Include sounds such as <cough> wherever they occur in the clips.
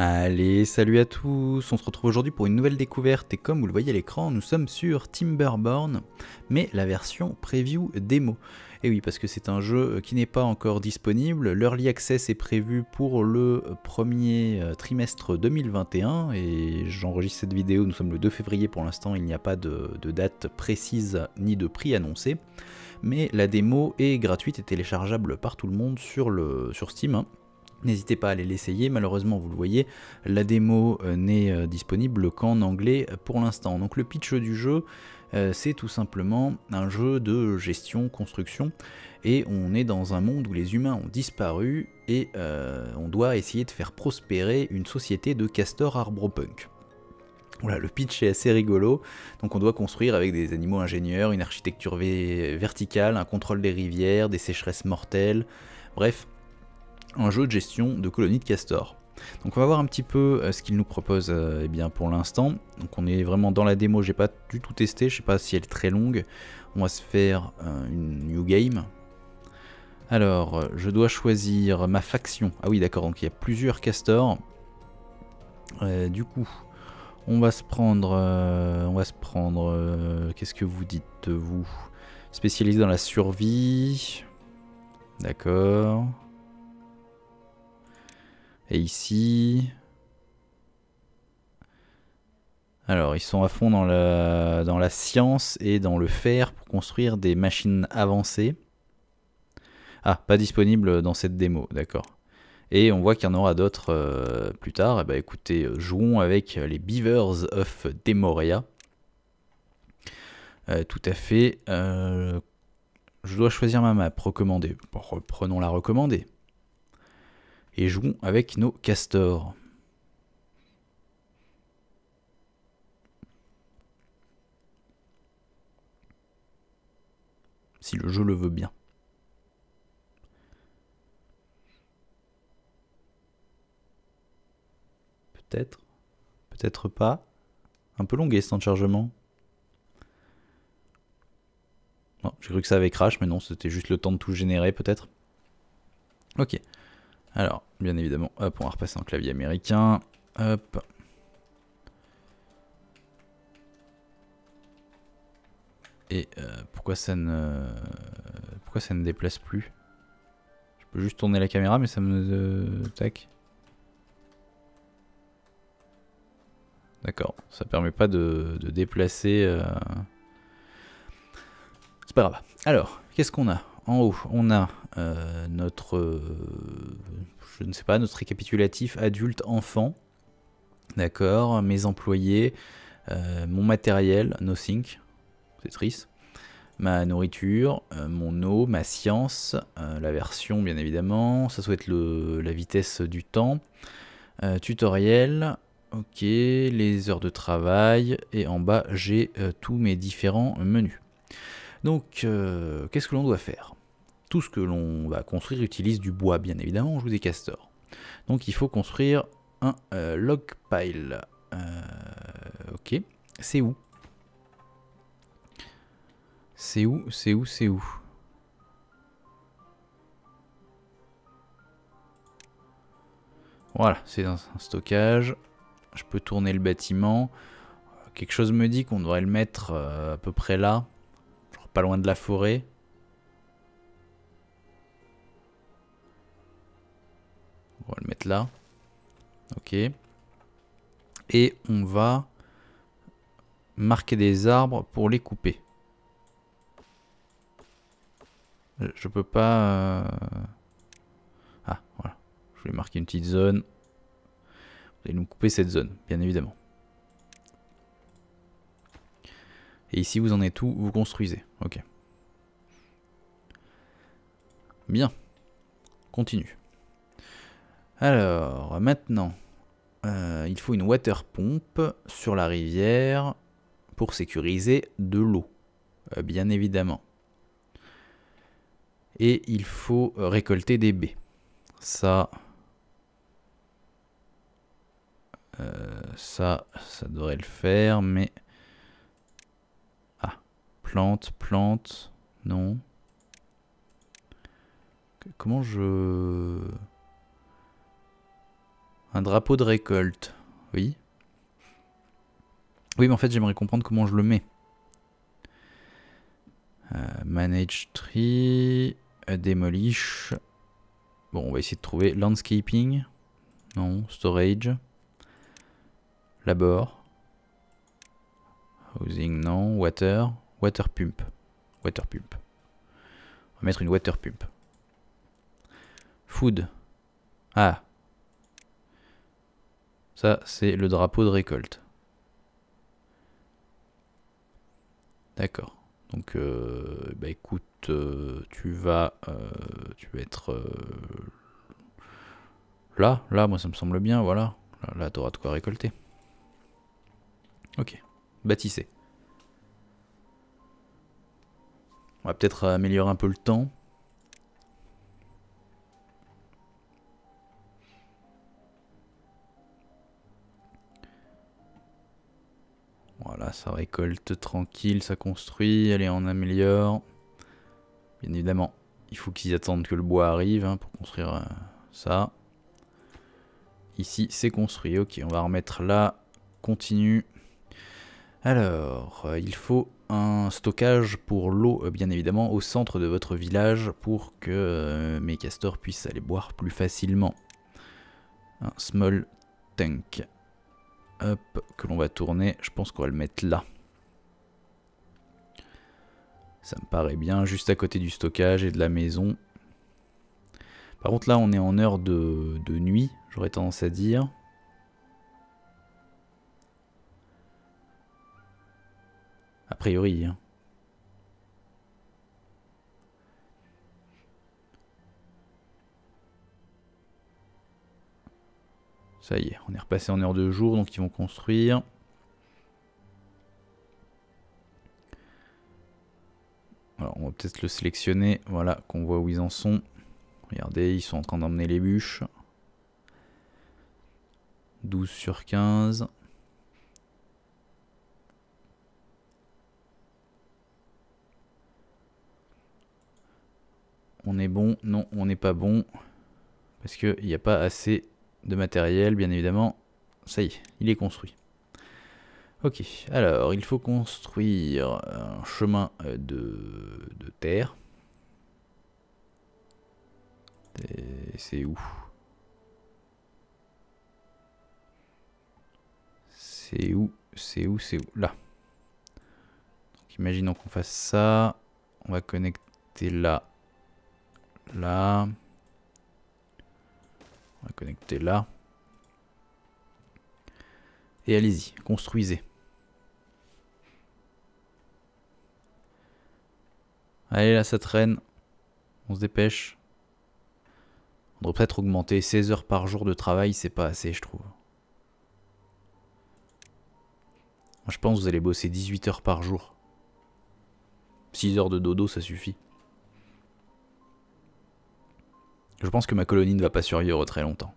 Allez, salut à tous On se retrouve aujourd'hui pour une nouvelle découverte et comme vous le voyez à l'écran, nous sommes sur Timberborn, mais la version preview démo. Et oui, parce que c'est un jeu euh, qui n'est pas encore disponible. L'early access est prévu pour le premier euh, trimestre 2021 et j'enregistre cette vidéo, nous sommes le 2 février pour l'instant, il n'y a pas de, date précise ni de prix annoncé mais la démo est gratuite et téléchargeable par tout le monde sur, le, sur Steam. Hein. N'hésitez pas à aller l'essayer, malheureusement vous le voyez, la démo euh, n'est euh, disponible qu'en anglais euh, pour l'instant. Donc le pitch du jeu, c'est tout simplement un jeu de gestion, construction, et on est dans un monde où les humains ont disparu et on doit essayer de faire prospérer une société de castors arbropunk. Voilà, le pitch est assez rigolo. Donc on doit construire avec des animaux ingénieurs, une architecture verticale, un contrôle des rivières, des sécheresses mortelles. Bref, un jeu de gestion de colonies de castors. Donc on va voir un petit peu euh, ce qu'il nous propose euh, eh bien, pour l'instant. Donc on est vraiment dans la démo, j'ai pas du tout testé, je sais pas si elle est très longue. On va se faire euh, une new game. Alors, je dois choisir ma faction. Ah oui d'accord, donc il y a plusieurs castors. du coup, on va se prendre... on va se prendre... Qu'est-ce que vous dites, vous Spécialisé dans la survie. D'accord. Et ici... Alors, ils sont à fond dans la, dans la science et dans le fer pour construire des machines avancées. Ah, pas disponible dans cette démo, d'accord. Et on voit qu'il y en aura d'autres euh, plus tard. Et eh bah ben, écoutez, euh, jouons avec les Beavers of Demoria. Euh, tout à fait. je dois choisir ma map, recommandée. Prenons reprenons la recommandée et jouons avec nos castors. Si le jeu le veut bien. Peut-être, peut-être pas. Un peu longué ce temps de chargement. J'ai cru que ça avait crash, mais non, c'était juste le temps de tout générer peut-être. Ok. Alors, bien évidemment, hop, on va repasser en clavier américain. Hop. Et euh, pourquoi ça ne pourquoi ça ne déplace plus Je peux juste tourner la caméra, mais ça me euh, tac. D'accord, ça permet pas de, de déplacer. Euh. C'est pas grave. Alors, qu'est-ce qu'on a en haut, on a euh, notre, euh, je ne sais pas, notre récapitulatif adulte-enfant, d'accord, mes employés, euh, mon matériel, nothing, c'est triste, ma nourriture, mon eau, ma science, la version bien évidemment, ça souhaite la vitesse du temps, tutoriel, ok, les heures de travail, et en bas j'ai tous mes différents menus. Donc, qu'est-ce que l'on doit faire tout ce que l'on va construire utilise du bois, bien évidemment, on joue des castors. Donc il faut construire un euh, log pile. Euh, ok, c'est où C'est où C'est où C'est où Voilà, c'est un, un stockage. Je peux tourner le bâtiment. Quelque chose me dit qu'on devrait le mettre euh, à peu près là, pas loin de la forêt. on va le mettre là. Ok. Et on va marquer des arbres pour les couper. Je peux pas... Euh, ah, voilà. Je vais marquer une petite zone. Vous allez nous couper cette zone, bien évidemment. Et ici, vous en êtes où Vous construisez. Ok. Bien. Continue. Alors, maintenant, euh, il faut une water pompe sur la rivière pour sécuriser de l'eau, euh, bien évidemment. Et il faut récolter des baies. Ça, euh, ça, ça devrait le faire, mais... Ah, plante, plante, non. Comment je... Un drapeau de récolte. Oui. Oui, mais en fait, j'aimerais comprendre comment je le mets. Euh, manage tree. Euh, demolish. Bon, on va essayer de trouver. Landscaping. Non. Storage. Labor. Housing, non. Water. Water pump. Water pump. On va mettre une water pump. Food. Ah, ça, c'est le drapeau de récolte. D'accord. Donc, euh, bah écoute, euh, tu vas, euh, tu être là, là, moi ça me semble bien, voilà. Là, là tu de quoi récolter. Ok, bâtissez. On va peut-être améliorer un peu le temps. ça récolte tranquille, ça construit, allez, on améliore. Bien évidemment, il faut qu'ils attendent que le bois arrive hein, pour construire euh, ça. Ici, c'est construit. Ok, on va remettre là. Continue. Alors, euh, il faut un stockage pour l'eau, euh, bien évidemment, au centre de votre village pour que mes castors puissent aller boire plus facilement. Un small tank. Hop, que l'on va tourner. Je pense qu'on va le mettre là. Ça me paraît bien, juste à côté du stockage et de la maison. Par contre là, on est en heure de, de nuit, j'aurais tendance à dire. A priori, hein. Ça y est, on est repassé en heure de jour, donc ils vont construire. Alors, on va peut-être le sélectionner, voilà, qu'on voit où ils en sont. Regardez, ils sont en train d'emmener les bûches. 12 sur 15. On est bon Non, on n'est pas bon. Parce qu'il n'y a pas assez de matériel, bien évidemment. Ça y est, il est construit. Ok, alors il faut construire un chemin euh, de, de terre. C'est où C'est où C'est où C'est où Là. imaginons qu'on fasse ça. On va connecter là. Là. On va connecter là. Et allez-y, construisez. Allez là, ça traîne. On se dépêche. On devrait peut-être augmenter 16 heures par jour de travail, c'est pas assez, je trouve. Je pense que vous allez bosser 18 heures par jour. 6 heures de dodo, ça suffit. Je pense que ma colonie ne va pas survivre très longtemps.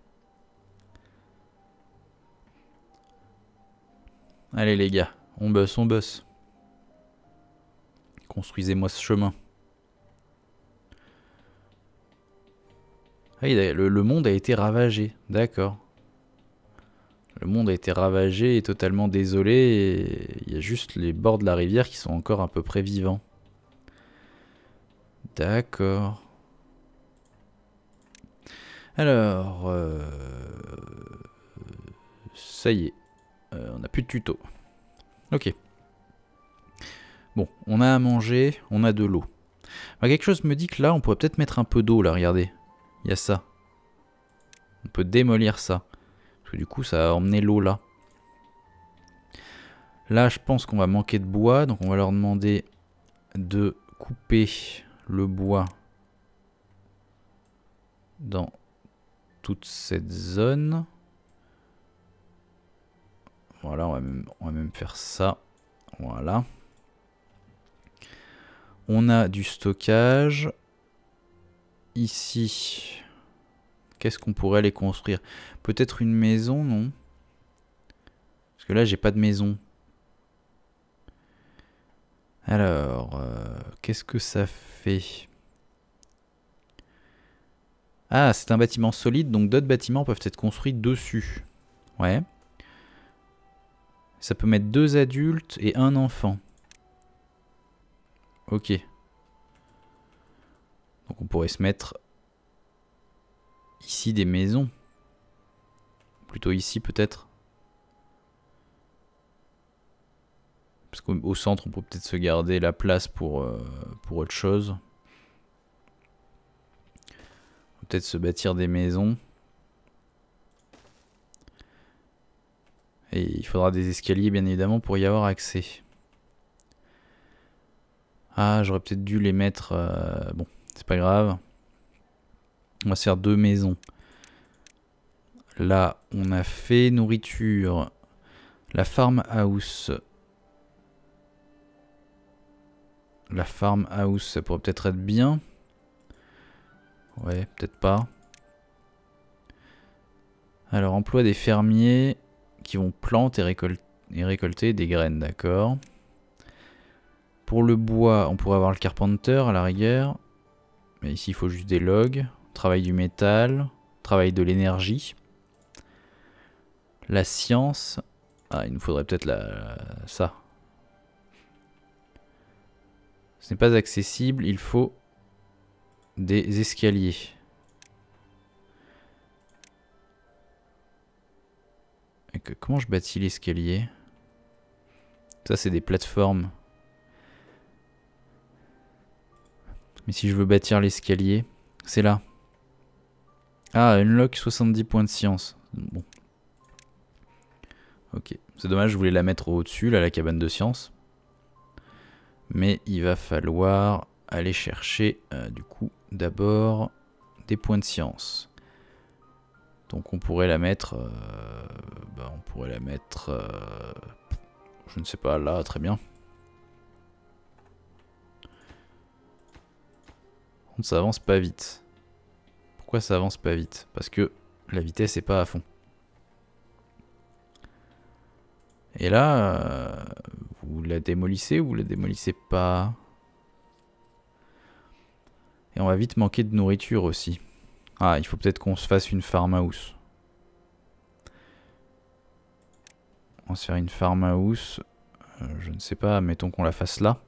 Allez les gars, on bosse, on bosse. Construisez-moi ce chemin. Ah le, monde a été ravagé, d'accord. Le monde a été ravagé et totalement désolé, il y a juste les bords de la rivière qui sont encore à peu près vivants. D'accord. Alors, euh, ça y est, euh, on n'a plus de tuto. Ok. Bon, on a à manger, on a de l'eau. Bah, quelque chose me dit que là, on pourrait peut-être mettre un peu d'eau, là, regardez. Il y a ça. On peut démolir ça. Parce que du coup, ça a emmené l'eau là. Là, je pense qu'on va manquer de bois, donc on va leur demander de couper le bois dans toute cette zone. Voilà, on va même, on va même faire ça. Voilà. On a du stockage. Ici, qu'est-ce qu'on pourrait les construire Peut-être une maison, non Parce que là, j'ai pas de maison. Alors, euh, qu'est-ce que ça fait ah, c'est un bâtiment solide, donc d'autres bâtiments peuvent être construits dessus. Ouais. Ça peut mettre deux adultes et un enfant. Ok. Donc on pourrait se mettre ici des maisons. Plutôt ici peut-être. Parce qu'au centre on peut peut-être se garder la place pour, euh, pour autre chose peut se bâtir des maisons. Et il faudra des escaliers, bien évidemment, pour y avoir accès. Ah, j'aurais peut-être dû les mettre... Euh, bon, c'est pas grave. On va se faire deux maisons. Là, on a fait nourriture. La farm house La house ça pourrait peut-être être bien. Ouais, peut-être pas. Alors, emploi des fermiers qui vont planter et, récolter des graines, d'accord. Pour le bois, on pourrait avoir le carpenter à la rigueur. Mais ici, il faut juste des logs. Travail du métal, travail de l'énergie. La science. Ah, il nous faudrait peut-être la... ça. Ce n'est pas accessible, il faut des escaliers. comment je bâtis l'escalier Ça, c'est des plateformes. Mais si je veux bâtir l'escalier, c'est là. Ah, unlock 70 points de science. Bon. Ok. C'est dommage, je voulais la mettre au-dessus, là, la cabane de science. Mais il va falloir aller chercher, euh, du coup, d'abord des points de science. Donc on pourrait la mettre, euh, bah, on pourrait la mettre, euh, je ne sais pas, là, très bien. on ne s'avance pas vite. Pourquoi ça avance pas vite Parce que la vitesse n'est pas à fond. Et là, euh, vous la démolissez ou vous la démolissez pas et on va vite manquer de nourriture aussi. Ah, il faut peut-être qu'on se fasse une farmhouse. On se faire une farmhouse. house. Euh, je ne sais pas, mettons qu'on la fasse là.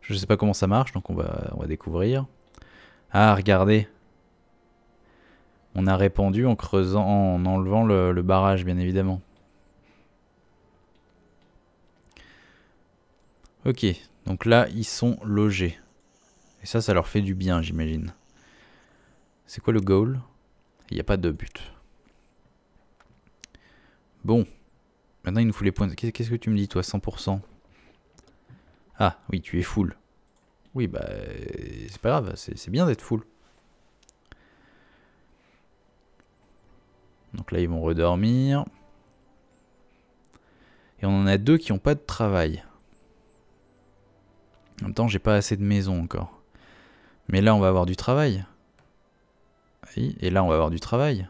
Je ne sais pas comment ça marche, donc on va, on va découvrir. Ah, regardez. On a répandu en creusant, en enlevant le, le barrage, bien évidemment. Ok, donc là, ils sont logés. Et ça, ça leur fait du bien, j'imagine. C'est quoi le goal Il n'y a pas de but. Bon. Maintenant, il nous faut les points. Qu'est-ce que tu me dis, toi 100% Ah, oui, tu es full. Oui, bah, euh, c'est pas grave. C'est bien d'être full. Donc là, ils vont redormir. Et on en a deux qui n'ont pas de travail. En même temps, j'ai pas assez de maison encore. Mais là, on va avoir du travail. et là, on va avoir du travail.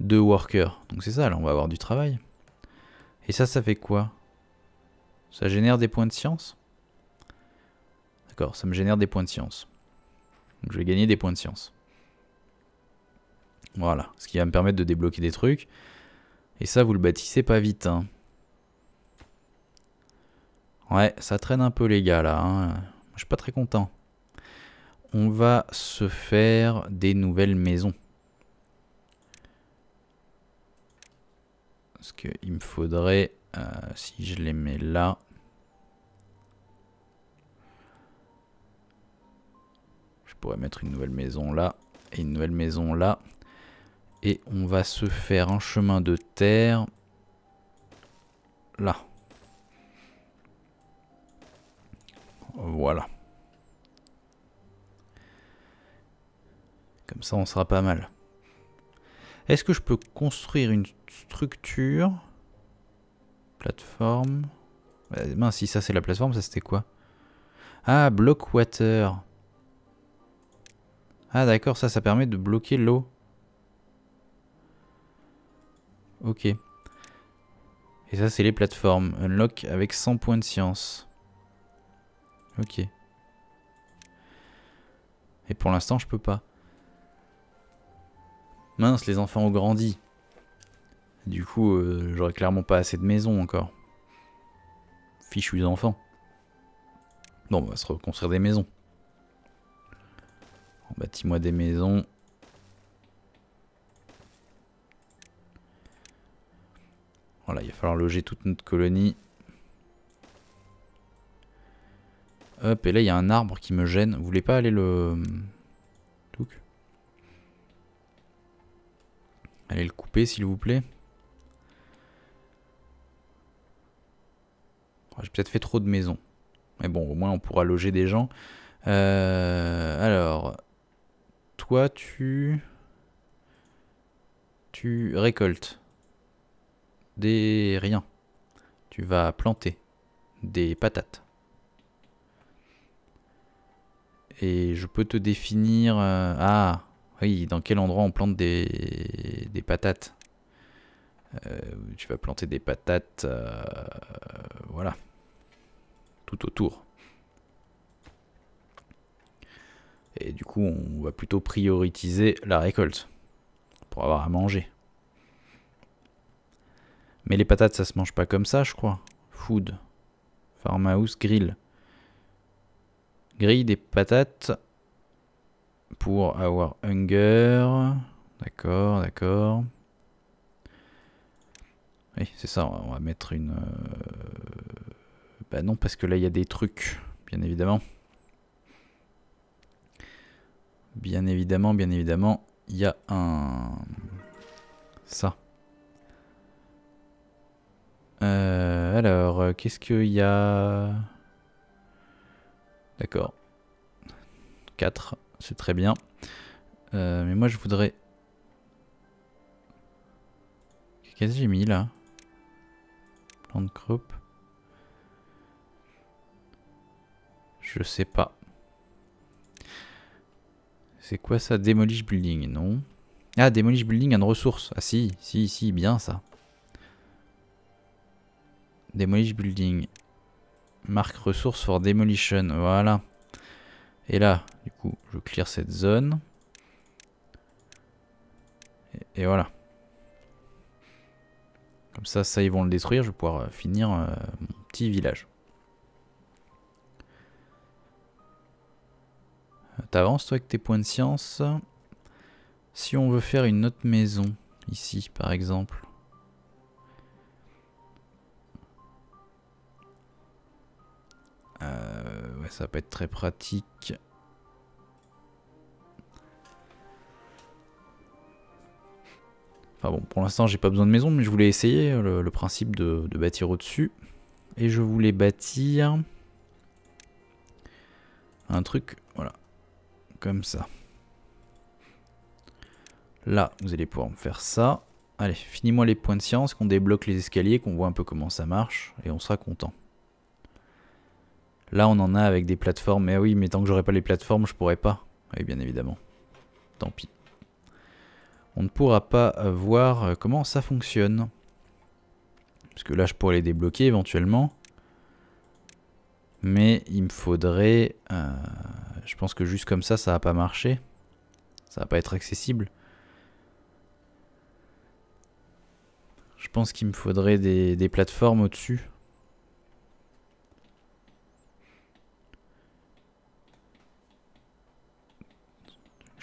Deux workers. Donc c'est ça, là, on va avoir du travail. Et ça, ça fait quoi Ça génère des points de science D'accord, ça me génère des points de science. je vais gagner des points de science. Voilà, ce qui va me permettre de débloquer des trucs. Et ça, vous le bâtissez pas vite. Hein. Ouais, ça traîne un peu les gars là. Hein. Je suis pas très content. On va se faire des nouvelles maisons. Parce qu'il me faudrait, euh, si je les mets là... Je pourrais mettre une nouvelle maison là et une nouvelle maison là. Et on va se faire un chemin de terre là. Voilà. Comme ça, on sera pas mal. Est-ce que je peux construire une structure Plateforme. Euh, si ça c'est la plateforme, ça c'était quoi Ah, block water. Ah d'accord, ça, ça permet de bloquer l'eau. Ok. Et ça, c'est les plateformes. Unlock avec 100 points de science. Ok. Et pour l'instant, je peux pas. Mince, les enfants ont grandi. Du coup, euh, j'aurais clairement pas assez de maisons encore. Fichu enfants. non on va se reconstruire des maisons. bâtit moi des maisons. Voilà, il va falloir loger toute notre colonie. Hop, et là il y a un arbre qui me gêne. Vous voulez pas aller le... Allez le couper s'il vous plaît. Oh, j'ai peut-être fait trop de maisons. Mais bon, au moins on pourra loger des gens. Euh, alors, toi tu... Tu récoltes des... rien. Tu vas planter des patates. et je peux te définir... Euh, ah, oui, dans quel endroit on plante des, patates. Euh, tu vas planter des patates... Euh, voilà. Tout autour. Et du coup, on va plutôt prioriser la récolte pour avoir à manger. Mais les patates, ça se mange pas comme ça, je crois. Food. Farmhouse Grill. Grille des patates pour avoir hunger. D'accord, d'accord. Oui, c'est ça, on va mettre une... Euh, bah non, parce que là, il y a des trucs, bien évidemment. Bien évidemment, bien évidemment, il y a un... Ça. Euh, alors, qu'est-ce qu'il y a D'accord. 4, c'est très bien. Euh, mais moi je voudrais... Qu'est-ce que j'ai mis là Plante de Je sais pas. C'est quoi ça Demolish Building, non Ah, Demolish Building and ressources. Ah si, si, si, bien ça. Demolish Building. Marque ressources for demolition. Voilà. Et là, du coup, je clear cette zone. Et, voilà. Comme ça, ça, ils vont le détruire. Je vais pouvoir euh, finir euh, mon petit village. Euh, t'avances, toi, avec tes points de science. Si on veut faire une autre maison, ici, par exemple. Ça peut être très pratique. Enfin bon, pour l'instant j'ai pas besoin de maison, mais je voulais essayer le, principe de, de bâtir au-dessus. Et je voulais bâtir un truc, voilà, comme ça. Là, vous allez pouvoir me faire ça. Allez, finis-moi les points de science, qu'on débloque les escaliers, qu'on voit un peu comment ça marche, et on sera content. Là, on en a avec des plateformes. Mais oui, mais tant que j'aurai pas les plateformes, je pourrai pas. Oui, bien évidemment. Tant pis. On ne pourra pas voir euh, comment ça fonctionne. Parce que là, je pourrais les débloquer éventuellement. Mais il me faudrait... Euh, je pense que juste comme ça, ça va pas marcher. Ça va pas être accessible. Je pense qu'il me faudrait des plateformes au-dessus.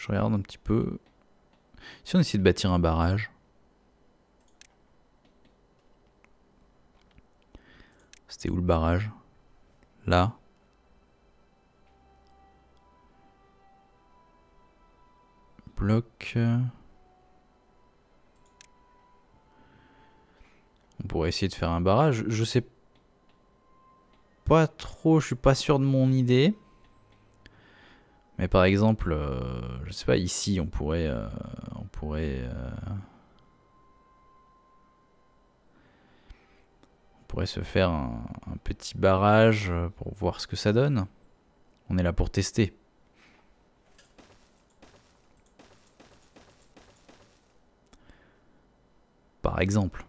Je regarde un petit peu. Si on essaie de bâtir un barrage. C'était où le barrage Là. Bloc. On pourrait essayer de faire un barrage. Je sais pas trop, je suis pas sûr de mon idée. Mais par exemple, euh, je sais pas, ici on pourrait... Euh, on pourrait... Euh, on pourrait se faire un, un petit barrage pour voir ce que ça donne. On est là pour tester. par exemple.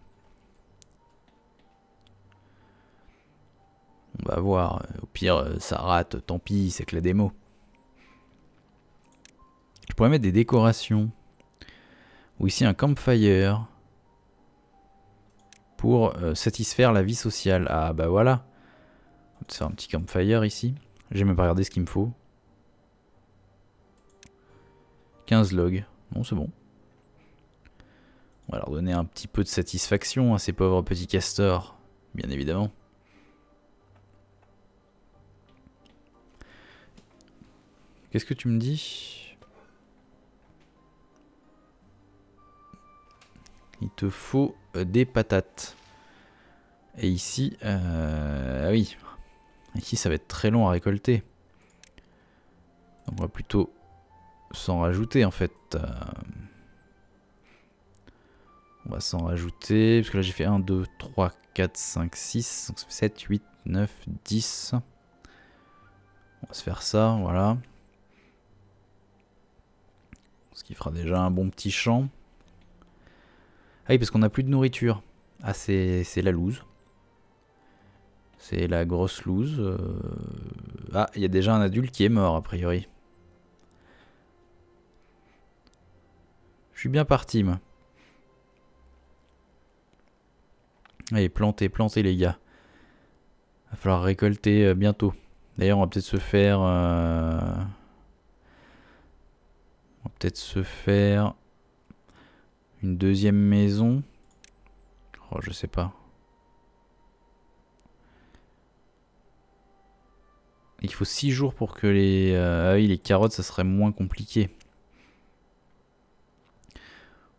On va voir, au pire ça rate, tant pis, c'est que la démo. Je pourrais mettre des décorations. Ou ici un campfire. Pour euh, satisfaire la vie sociale. Ah bah voilà. C'est un petit campfire ici. J'ai même pas regardé ce qu'il me faut. 15 logs. bon c'est bon. On va leur donner un petit peu de satisfaction à ces pauvres petits castors, bien évidemment. Qu'est-ce que tu me dis il te faut euh, des patates. Et ici, euh, ah oui, ici ça va être très long à récolter. on va plutôt s'en rajouter en fait. Euh. on va s'en rajouter, parce que là j'ai fait 1, 2, 3, 4, 5, 6, donc ça fait 7, 8, 9, 10. On va se faire ça, voilà. Ce qui fera déjà un bon petit champ. Ah oui, parce qu'on n'a plus de nourriture. Ah, c'est la loose. C'est la grosse loose. Euh. Ah, il y a déjà un adulte qui est mort, a priori. Je suis bien parti, moi. Allez, plantez, plantez, les gars. Va falloir récolter euh, bientôt. D'ailleurs, on va peut-être se faire... Euh, on va peut-être se faire... Une deuxième maison Oh, je sais pas. Il faut six jours pour que les, euh, ah les carottes, ça serait moins compliqué.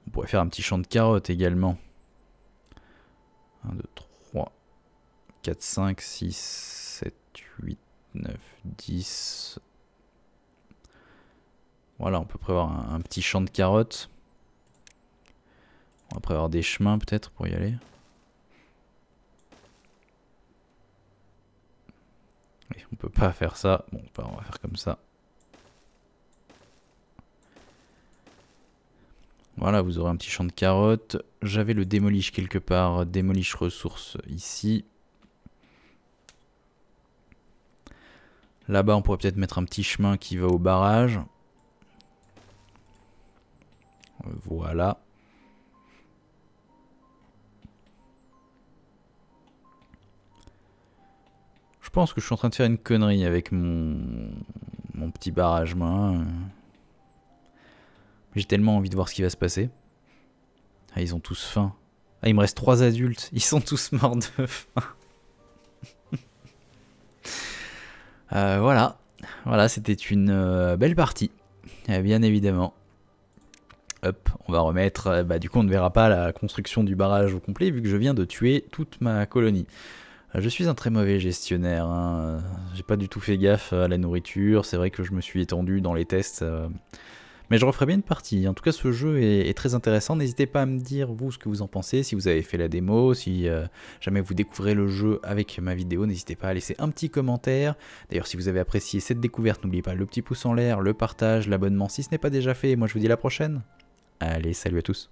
On pourrait faire un petit champ de carottes également. 1, 2, 3, 4, 5, 6, 7, 8, 9, 10. Voilà, on peut prévoir un petit champ de carottes. On va prévoir des chemins peut-être pour y aller. On on peut pas faire ça. Bon, on va faire comme ça. Voilà, vous aurez un petit champ de carottes. J'avais le démolish quelque part. Démolish ressources ici. Là-bas, on pourrait peut-être mettre un petit chemin qui va au barrage. Voilà. Je pense que je suis en train de faire une connerie avec mon, petit barrage, moi. Hein. J'ai tellement envie de voir ce qui va se passer. Ah, ils ont tous faim. Ah, il me reste trois adultes. Ils sont tous morts de faim. <laughs> Euh, voilà. Voilà, c'était une euh, belle partie. Eh, bien évidemment. Hop, on va remettre... Euh, bah, du coup, on ne verra pas la construction du barrage au complet, vu que je viens de tuer toute ma colonie. Euh, je suis un très mauvais gestionnaire, hein. j'ai pas du tout fait gaffe à la nourriture, c'est vrai que je me suis étendu dans les tests, euh. mais je referai bien une partie. En tout cas, ce jeu est, très intéressant, n'hésitez pas à me dire vous ce que vous en pensez, si vous avez fait la démo, si euh, jamais vous découvrez le jeu avec ma vidéo, n'hésitez pas à laisser un petit commentaire. D'ailleurs, si vous avez apprécié cette découverte, n'oubliez pas le petit pouce en l'air, le partage, l'abonnement si ce n'est pas déjà fait, moi je vous dis à la prochaine. Allez, salut à tous.